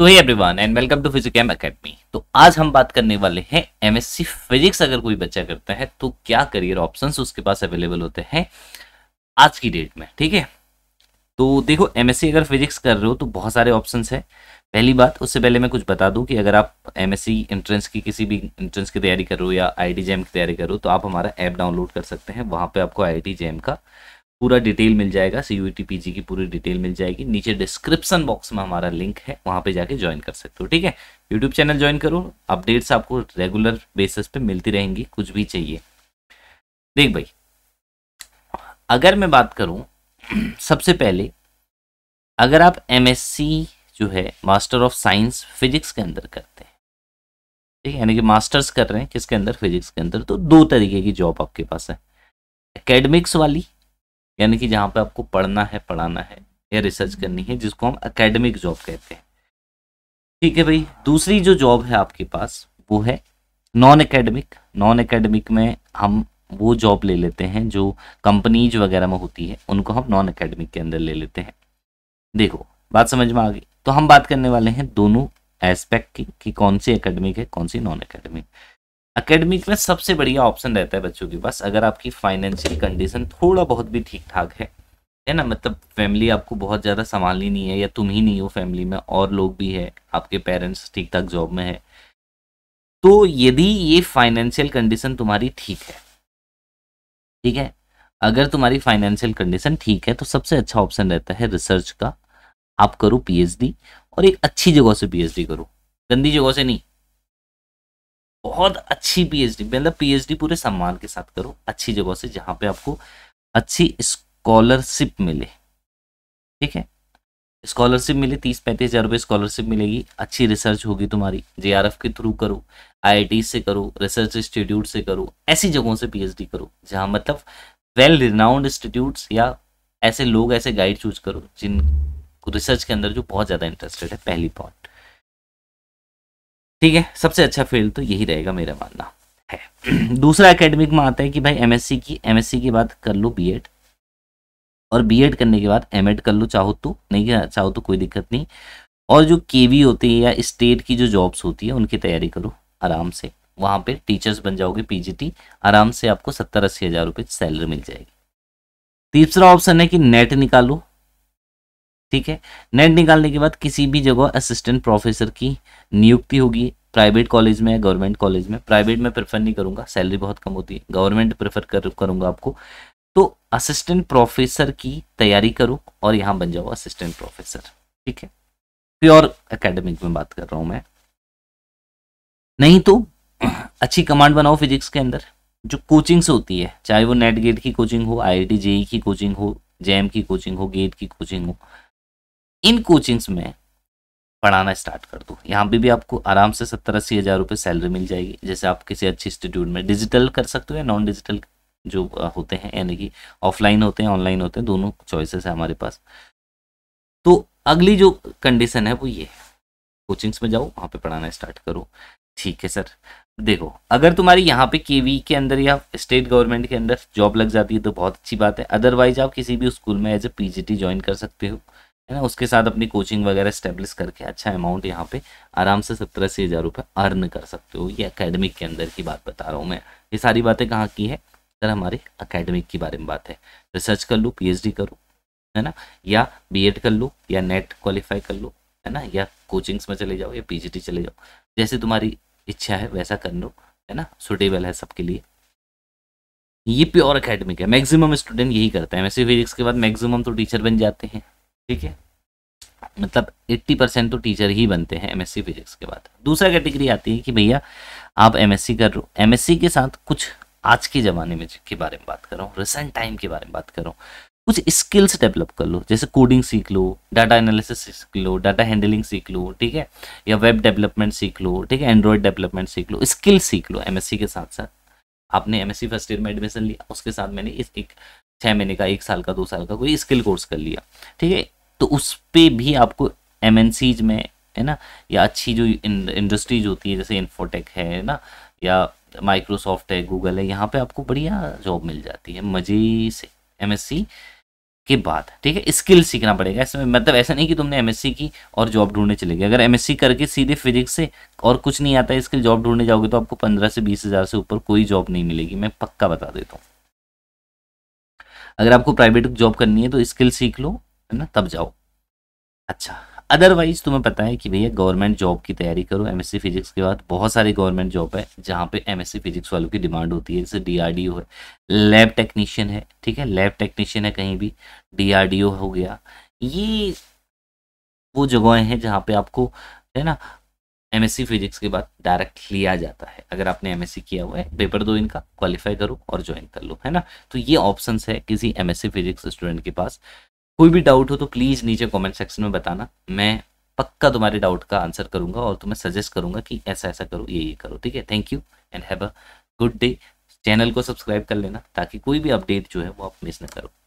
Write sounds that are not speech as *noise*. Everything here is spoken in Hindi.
तो hey everyone and welcome to Physicum academy तो आज हम बात करने वाले हैं एमएससी फिजिक्स अगर कोई बच्चा करता है तो क्या करियर ऑप्शंस उसके पास अवेलेबल होते हैं आज की डेट में ठीक है तो देखो एमएससी अगर फिजिक्स कर रहे हो तो बहुत सारे ऑप्शंस हैं पहली बात उससे पहले मैं कुछ बता दूं कि अगर आप एमएससी एंट्रेंस की किसी भी एंट्रेंस की तैयारी कर रहे हो या आई टी की तैयारी करो तो आप हमारा ऐप डाउनलोड कर सकते हैं वहाँ पर आपको आई टी का पूरा डिटेल मिल जाएगा सी यू की पूरी डिटेल मिल जाएगी नीचे डिस्क्रिप्शन बॉक्स में हमारा लिंक है वहाँ पे जाके ज्वाइन कर सकते हो ठीक है यूट्यूब चैनल ज्वाइन करो अपडेट्स आपको रेगुलर बेसिस पे मिलती रहेंगी कुछ भी चाहिए देख भाई अगर मैं बात करूँ *clears throat* सबसे पहले अगर आप एम जो है मास्टर ऑफ साइंस फिजिक्स के अंदर करते हैं ठीक है यानी कि मास्टर्स कर रहे हैं किसके अंदर फिजिक्स के अंदर तो दो तरीके की जॉब आपके पास है एकेडमिक्स वाली यानी कि जहाँ पे आपको पढ़ना है पढ़ाना है या रिसर्च हम्म। करनी है जिसको हम एकेडमिक जॉब कहते हैं ठीक है भाई दूसरी जो जॉब है आपके पास वो है नॉन एकेडमिक नॉन एकेडमिक में हम वो जॉब ले लेते हैं जो कंपनीज वगैरह में होती है उनको हम नॉन एकेडमिक के अंदर ले लेते हैं देखो बात समझ में आ गई तो हम बात करने वाले हैं दोनों एस्पेक्ट की कि कौन सी एकेडमिक है कौन सी नॉन एकेडमिक अकेडमिक में सबसे बढ़िया ऑप्शन रहता है बच्चों के पास अगर आपकी फाइनेंशियल कंडीशन थोड़ा बहुत भी ठीक ठाक है है ना मतलब फैमिली आपको बहुत ज़्यादा संभालनी नहीं है या तुम ही नहीं हो फैमिली में और लोग भी है आपके पेरेंट्स ठीक ठाक जॉब में है तो यदि ये फाइनेंशियल कंडीशन तुम्हारी ठीक है ठीक है अगर तुम्हारी फाइनेंशियल कंडीशन ठीक है तो सबसे अच्छा ऑप्शन रहता है रिसर्च का आप करो पीएचडी और एक अच्छी जगह से पीएचडी करो गंदी जगह से नहीं बहुत अच्छी पीएचडी मतलब पीएचडी पूरे सम्मान के साथ करो अच्छी जगह से जहाँ पे आपको अच्छी स्कॉलरशिप मिले ठीक है स्कॉलरशिप मिले तीस पैंतीस हज़ार रुपये स्कॉलरशिप मिलेगी अच्छी रिसर्च होगी तुम्हारी जे के थ्रू करो आई से करो रिसर्च इंस्टीट्यूट से करो ऐसी जगहों से पी करो जहाँ मतलब वेल रिनाउंड इंस्टीट्यूट्स या ऐसे लोग ऐसे गाइड चूज करो जिन रिसर्च के अंदर जो बहुत ज़्यादा इंटरेस्टेड है पहली पॉइंट ठीक है सबसे अच्छा फील्ड तो यही रहेगा मेरा मानना है *clears throat* दूसरा एकेडमिक में आता है कि भाई एमएससी की एमएससी के बाद कर लो बीएड और बीएड करने के बाद एमएड कर लो चाहो तो नहीं चाहो तो कोई दिक्कत नहीं और जो केवी होती है या स्टेट की जो जॉब्स होती है उनकी तैयारी करो आराम से वहाँ पे टीचर्स बन जाओगे पीजीटी आराम से आपको सत्तर अस्सी हज़ार रुपये सैलरी मिल जाएगी तीसरा ऑप्शन है कि नेट निकालो ठीक है नेट निकालने के बाद किसी भी जगह असिस्टेंट प्रोफेसर की नियुक्ति होगी प्राइवेट कॉलेज में या गवर्नमेंट कॉलेज में प्राइवेट में प्रेफर नहीं करूँगा सैलरी बहुत कम होती है गवर्नमेंट प्रेफर कर करूँगा आपको तो असिस्टेंट प्रोफेसर की तैयारी करो और यहाँ बन जाओ असिस्टेंट प्रोफेसर ठीक है प्योर अकेडमिक में बात कर रहा हूँ मैं नहीं तो *clears throat* अच्छी कमांड बनाओ फिजिक्स के अंदर जो कोचिंग्स होती है चाहे वो नेट गेट की कोचिंग हो आई आई जेई की कोचिंग हो जेएम की कोचिंग हो गेट e e की कोचिंग हो इन कोचिंग्स में पढ़ाना स्टार्ट कर दो यहाँ पे भी आपको आराम से सत्तर अस्सी हज़ार रुपये सैलरी मिल जाएगी जैसे आप किसी अच्छे इंस्टीट्यूट में डिजिटल कर सकते हो या नॉन डिजिटल जो होते हैं यानी कि ऑफलाइन होते हैं ऑनलाइन होते हैं दोनों चॉइसेस है हमारे पास तो अगली जो कंडीशन है वो ये कोचिंग्स में जाओ वहाँ पे पढ़ाना स्टार्ट करो ठीक है सर देखो अगर तुम्हारी यहाँ पे के के अंदर या स्टेट गवर्नमेंट के अंदर जॉब लग जाती है तो बहुत अच्छी बात है अदरवाइज आप किसी भी स्कूल में एज ए पी ज्वाइन कर सकते हो है ना उसके साथ अपनी कोचिंग वगैरह स्टेब्लिश करके अच्छा अमाउंट यहाँ पे आराम से सत्रह अस्सी हज़ार रुपये अर्न कर सकते हो ये अकेडमिक के अंदर की बात बता रहा हूँ मैं ये सारी बातें कहाँ की है सर हमारे अकेडमिक के बारे में बात है रिसर्च कर एच डी करूँ है ना या एड कर लो या नेट क्वालिफाई कर लो है ना या कोचिंग्स में चले जाओ या पीजीटी चले जाओ जैसे तुम्हारी इच्छा है वैसा कर लो है ना सुटेबल है सबके लिए ये प्योर अकेडमिक है मैक्सिमम स्टूडेंट यही करते हैं वैसे फिजिक्स के बाद मैक्सिमम तो टीचर बन जाते हैं ठीक है मतलब 80 परसेंट तो टीचर ही बनते हैं एमएससी फिजिक्स के बाद दूसरा कैटेगरी आती है कि भैया आप एमएससी कर रहे हो एमएससी के साथ कुछ आज के ज़माने में के बारे में बात कर रहा हूँ रिसेंट टाइम के बारे में बात कर रहा हूँ कुछ स्किल्स डेवलप कर लो जैसे कोडिंग सीख लो डाटा एनालिसिस सीख लो डाटा हैंडलिंग सीख लो ठीक है या वेब डेवलपमेंट सीख लो ठीक है एंड्रॉयड डेवलपमेंट सीख लो स्किल सीख लो एम के साथ साथ आपने एम फर्स्ट ईयर में एडमिशन लिया उसके साथ मैंने इस एक छः महीने का एक साल का दो साल का कोई स्किल कोर्स कर लिया ठीक है तो उस पर भी आपको एम में है ना या अच्छी जो इंडस्ट्रीज होती है जैसे इन्फोटेक है ना या माइक्रोसॉफ्ट है गूगल है यहाँ पे आपको बढ़िया जॉब मिल जाती है मज़े से एम के बाद ठीक है स्किल सीखना पड़ेगा ऐसे मतलब ऐसा नहीं कि तुमने एमएससी की और जॉब ढूंढने चले गए अगर एम करके सीधे फिजिक्स से और कुछ नहीं आता है स्किल जॉब ढूंढने जाओगे तो आपको पंद्रह से बीस हज़ार से ऊपर कोई जॉब नहीं मिलेगी मैं पक्का बता देता हूँ अगर आपको प्राइवेट जॉब करनी है तो स्किल सीख लो है ना तब जाओ अच्छा अदरवाइज तुम्हें पता है कि भैया गवर्नमेंट जॉब की तैयारी करो एम फिजिक्स के बाद बहुत सारी गवर्नमेंट जॉब है जहाँ पे एमएससी फिजिक्स वालों की डिमांड होती है जैसे डीआरडीओ है लैब टेक्नीशियन है ठीक है लैब टेक्नीशियन है कहीं भी ओ हो गया ये वो जगहें हैं जहाँ पे आपको है ना एम फिजिक्स के बाद डायरेक्ट लिया जाता है अगर आपने एम किया हुआ है पेपर दो इनका क्वालिफाई करो और ज्वाइन कर लो है ना तो ये ऑप्शन है किसी एम फिजिक्स स्टूडेंट के पास कोई भी डाउट हो तो प्लीज़ नीचे कमेंट सेक्शन में बताना मैं पक्का तुम्हारे डाउट का आंसर करूंगा और तुम्हें सजेस्ट करूंगा कि ऐसा ऐसा करो ये ये करो ठीक है thank you and have a good day channel को सब्सक्राइब कर लेना ताकि कोई भी अपडेट जो है वो आप मिस ना करो